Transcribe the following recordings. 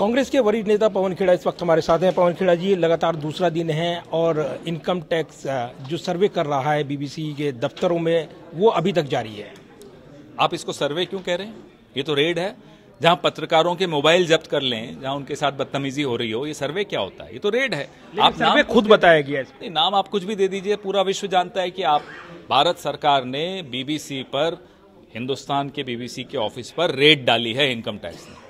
कांग्रेस के वरिष्ठ नेता पवन खेड़ा इस वक्त हमारे साथ हैं पवन खेड़ा जी लगातार दूसरा दिन है और इनकम टैक्स जो सर्वे कर रहा है बीबीसी के दफ्तरों में वो अभी तक जारी है आप इसको सर्वे क्यों कह रहे हैं ये तो रेड है जहां पत्रकारों के मोबाइल जब्त कर लें जहां उनके साथ बदतमीजी हो रही हो ये सर्वे क्या होता है ये तो रेड है आप सर्वे खुद बताया गया है नाम आप कुछ भी दे दीजिए पूरा विश्व जानता है कि आप भारत सरकार ने बीबीसी पर हिंदुस्तान के बीबीसी के ऑफिस पर रेड डाली है इनकम टैक्स ने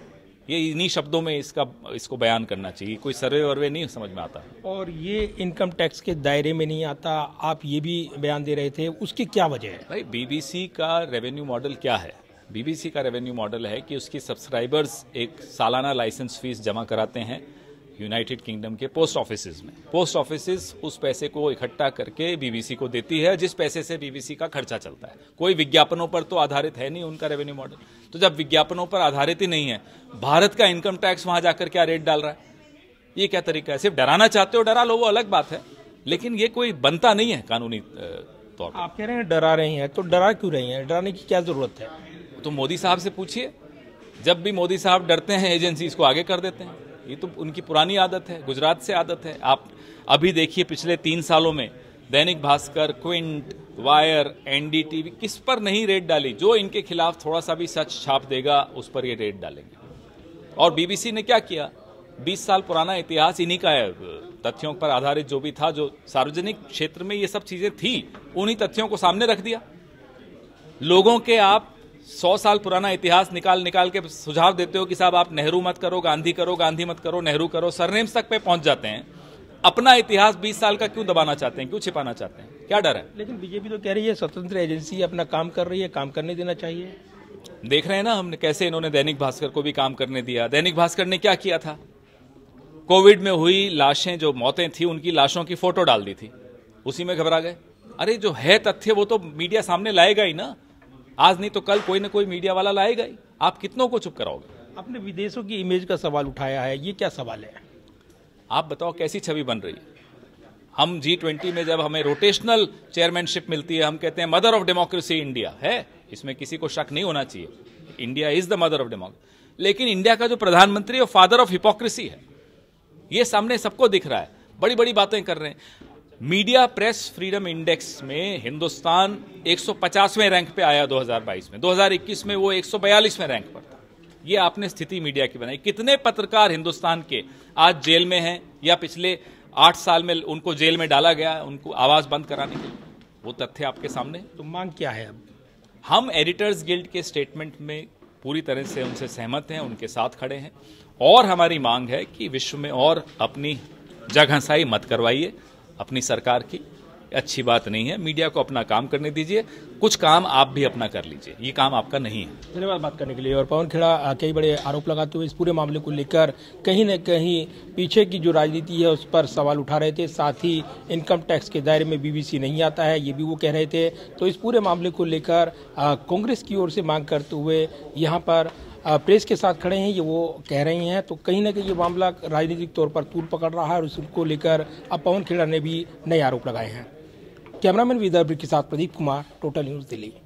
ये इन्हीं शब्दों में इसका इसको बयान करना चाहिए कोई सर्वे वर्वे नहीं समझ में आता और ये इनकम टैक्स के दायरे में नहीं आता आप ये भी बयान दे रहे थे उसकी क्या वजह है भाई बीबीसी का रेवेन्यू मॉडल क्या है बीबीसी का रेवेन्यू मॉडल है कि उसकी सब्सक्राइबर्स एक सालाना लाइसेंस फीस जमा कराते हैं यूनाइटेड किंगडम के पोस्ट ऑफिस में पोस्ट ऑफिस उस पैसे को इकट्ठा करके बीबीसी को देती है जिस पैसे से बीबीसी का खर्चा चलता है कोई विज्ञापनों पर तो आधारित है नहीं उनका रेवेन्यू मॉडल तो जब विज्ञापनों पर आधारित ही नहीं है भारत का इनकम टैक्स वहां जाकर क्या रेट डाल रहा है ये क्या तरीका है सिर्फ डराना चाहते हो डरा लो वो अलग बात है लेकिन ये कोई बनता नहीं है कानूनी तौर पर आप कह रहे हैं डरा रही है तो डरा क्यों रही है डराने की क्या जरूरत है तो मोदी साहब से पूछिए जब भी मोदी साहब डरते हैं एजेंसी इसको आगे कर देते हैं ये तो उनकी पुरानी आदत है गुजरात से आदत है आप अभी देखिए पिछले तीन सालों में दैनिक भास्कर क्विंट वायर एनडीटीवी किस पर नहीं रेट डाली जो इनके खिलाफ थोड़ा सा भी सच छाप देगा उस पर ये रेट डालेंगे और बीबीसी ने क्या किया 20 साल पुराना इतिहास इन्हीं का है तथ्यों पर आधारित जो भी था जो सार्वजनिक क्षेत्र में ये सब चीजें थी उन्हीं तथ्यों को सामने रख दिया लोगों के आप सौ साल पुराना इतिहास निकाल निकाल के सुझाव देते हो कि साहब आप नेहरू मत करो गांधी करो गांधी मत करो नेहरू करो सरनेम्स तक पे पहुंच जाते हैं अपना इतिहास 20 साल का क्यों दबाना चाहते हैं क्यों छिपाना चाहते हैं क्या डर है लेकिन बीजेपी तो कह रही है स्वतंत्र एजेंसी अपना काम कर रही है काम करने देना चाहिए देख रहे हैं ना हमने कैसे इन्होंने दैनिक भास्कर को भी काम करने दिया दैनिक भास्कर ने क्या किया था कोविड में हुई लाशें जो मौतें थी उनकी लाशों की फोटो डाल दी थी उसी में घबरा गए अरे जो है तथ्य वो तो मीडिया सामने लाएगा ही ना आज नहीं तो कल कोई ना कोई मीडिया वाला लाएगा ही आप कितनों को चुप कराओगे आपने विदेशों की इमेज का सवाल उठाया है ये क्या सवाल है आप बताओ कैसी छवि बन रही है हम जी ट्वेंटी में जब हमें रोटेशनल चेयरमैनशिप मिलती है हम कहते हैं मदर ऑफ डेमोक्रेसी इंडिया है इसमें किसी को शक नहीं होना चाहिए India is the mother of democracy लेकिन इंडिया का जो प्रधानमंत्री है फादर ऑफ हिपोक्रेसी है ये सामने सबको दिख रहा है बड़ी बड़ी बातें कर रहे हैं मीडिया प्रेस फ्रीडम इंडेक्स में हिंदुस्तान 150वें रैंक पे आया 2022 में 2021 में वो 142वें रैंक पर था ये आपने स्थिति मीडिया की बनाई कितने पत्रकार हिंदुस्तान के आज जेल में हैं या पिछले आठ साल में उनको जेल में डाला गया उनको आवाज़ बंद कराने के लिए वो तथ्य आपके सामने तो मांग क्या है अब हम एडिटर्स गिल्ड के स्टेटमेंट में पूरी तरह से उनसे सहमत हैं उनके साथ खड़े हैं और हमारी मांग है कि विश्व में और अपनी जगह मत करवाइए अपनी सरकार की अच्छी बात नहीं है मीडिया को अपना काम करने दीजिए कुछ काम आप भी अपना कर लीजिए ये काम आपका नहीं है धन्यवाद बात करने के लिए और पवन खेड़ा कई बड़े आरोप लगाते हुए इस पूरे मामले को लेकर कहीं न कहीं पीछे की जो राजनीति है उस पर सवाल उठा रहे थे साथ ही इनकम टैक्स के दायरे में बीबीसी नहीं आता है ये भी वो कह रहे थे तो इस पूरे मामले को लेकर कांग्रेस की ओर से मांग करते हुए यहाँ पर प्रेस के साथ खड़े हैं ये वो कह रहे हैं तो कहीं ना कहीं ये मामला राजनीतिक तौर पर तूल पकड़ रहा है और इसको लेकर अब पवन खेड़ा ने भी नए आरोप लगाए हैं कैमरामैन विदर्भ के साथ प्रदीप कुमार टोटल न्यूज़ दिल्ली